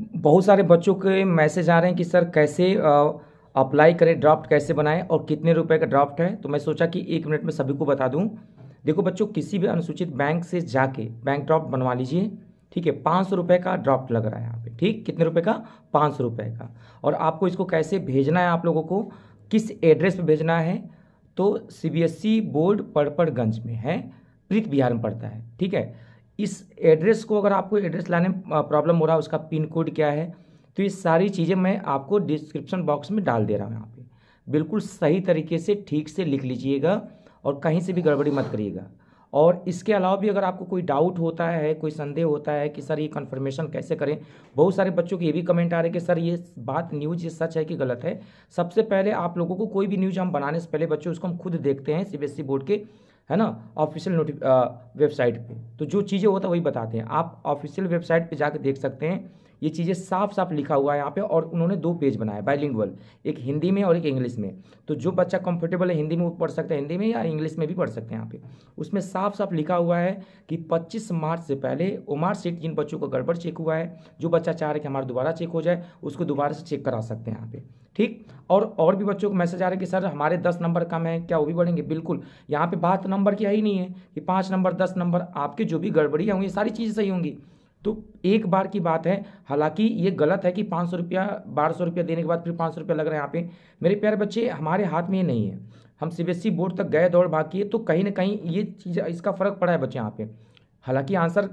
बहुत सारे बच्चों के मैसेज आ रहे हैं कि सर कैसे अप्लाई करें ड्राफ्ट कैसे बनाएं और कितने रुपए का ड्राफ्ट है तो मैं सोचा कि एक मिनट में सभी को बता दूं देखो बच्चों किसी भी अनुसूचित बैंक से जाके बैंक ड्राफ्ट बनवा लीजिए ठीक है पाँच सौ रुपये का ड्राफ्ट लग रहा है यहाँ पे ठीक कितने रुपए का पाँच सौ रुपये का और आपको इसको कैसे भेजना है आप लोगों को किस एड्रेस पर भेजना है तो सी बोर्ड पड़पड़गंज में है प्रीत बिहार में पड़ता है ठीक है इस एड्रेस को अगर आपको एड्रेस लाने प्रॉब्लम हो रहा है उसका पिन कोड क्या है तो ये सारी चीज़ें मैं आपको डिस्क्रिप्शन बॉक्स में डाल दे रहा हूँ यहाँ पे बिल्कुल सही तरीके से ठीक से लिख लीजिएगा और कहीं से भी गड़बड़ी मत करिएगा और इसके अलावा भी अगर आपको कोई डाउट होता है कोई संदेह होता है कि सर ये कन्फर्मेशन कैसे करें बहुत सारे बच्चों के ये भी कमेंट आ रहे हैं कि सर ये बात न्यूज़ ये सच है कि गलत है सबसे पहले आप लोगों को कोई भी न्यूज़ हम बनाने से पहले बच्चों उसको हम खुद देखते हैं सी बोर्ड के है ना ऑफिशियल नोटि वेबसाइट पे तो जो चीज़ें होता है वही बताते हैं आप ऑफिशियल वेबसाइट पे जाके देख सकते हैं ये चीज़ें साफ साफ लिखा हुआ है यहाँ पे और उन्होंने दो पेज बनाया बाइलिंगुअल एक हिंदी में और एक इंग्लिश में तो जो बच्चा कंफर्टेबल है हिंदी में वो पढ़ सकता है हिंदी में या इंग्लिश में भी पढ़ सकते हैं यहाँ पे उसमें साफ साफ लिखा हुआ है कि 25 मार्च से पहले ओमार सीट जिन बच्चों का गड़बड़ चेक हुआ है जो बच्चा चाह रहा है कि हमारा दोबारा चेक हो जाए उसको दोबारा से चेक करा सकते हैं यहाँ पे ठीक और और भी बच्चों को मैसेज आ रहे हैं कि सर हमारे दस नंबर कम है क्या वो भी बढ़ेंगे बिल्कुल यहाँ पे बात नंबर की है ही नहीं है कि पाँच नंबर दस नंबर आपके जो भी गड़बड़ियाँ होंगी सारी चीज़ें सही होंगी तो एक बार की बात है हालांकि ये गलत है कि पाँच सौ रुपया बारह सौ रुपया देने के बाद फिर पाँच सौ रुपया लग रहा है यहाँ पे मेरे प्यारे बच्चे हमारे हाथ में ये नहीं है हम ई बोर्ड e तक गए दौड़ भाग किए तो कहीं ना कहीं ये चीज़ इसका फ़र्क पड़ा है बच्चे यहाँ पे हालांकि आंसर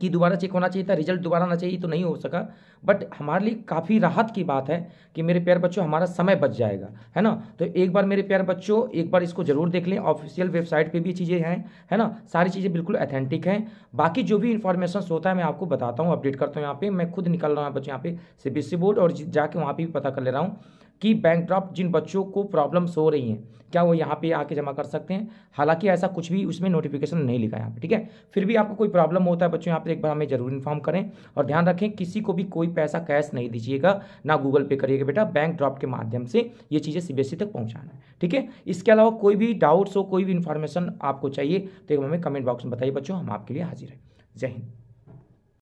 कि दोबारा चेक होना चाहिए था रिजल्ट दोबारा आना चाहिए तो नहीं हो सका बट हमारे लिए काफ़ी राहत की बात है कि मेरे प्यार बच्चों हमारा समय बच जाएगा है ना तो एक बार मेरे प्यार बच्चों एक बार इसको ज़रूर देख लें ऑफिशियल वेबसाइट पे भी चीज़ें हैं है ना सारी चीज़ें बिल्कुल अथेंटिक हैं बाकी जो भी इन्फॉर्मेशन होता है मैं आपको बताता हूँ अपडेट करता हूँ यहाँ पर मैं खुद निकल रहा हूँ बच्चों यहाँ पे सी बोर्ड e और जाके वहाँ पर भी पता कर ले रहा हूँ कि बैंक ड्राफ्ट जिन बच्चों को प्रॉब्लम्स हो रही हैं क्या वो यहाँ पे आके जमा कर सकते हैं हालांकि ऐसा कुछ भी उसमें नोटिफिकेशन नहीं लिखा है यहाँ पे ठीक है फिर भी आपको कोई प्रॉब्लम होता है बच्चों यहाँ पे एक बार हमें जरूर इन्फॉर्म करें और ध्यान रखें किसी को भी कोई पैसा कैश नहीं दीजिएगा ना गूगल पे करिएगा बेटा बैंक ड्राफ्ट के माध्यम से ये चीज़ें सी e तक पहुँचाना है ठीक है इसके अलावा कोई भी डाउट्स हो कोई भी इन्फॉर्मेशन आपको चाहिए तो एक हमें कमेंट बॉक्स में बताइए बच्चों हम आपके लिए हाजिर हैं जय हिंद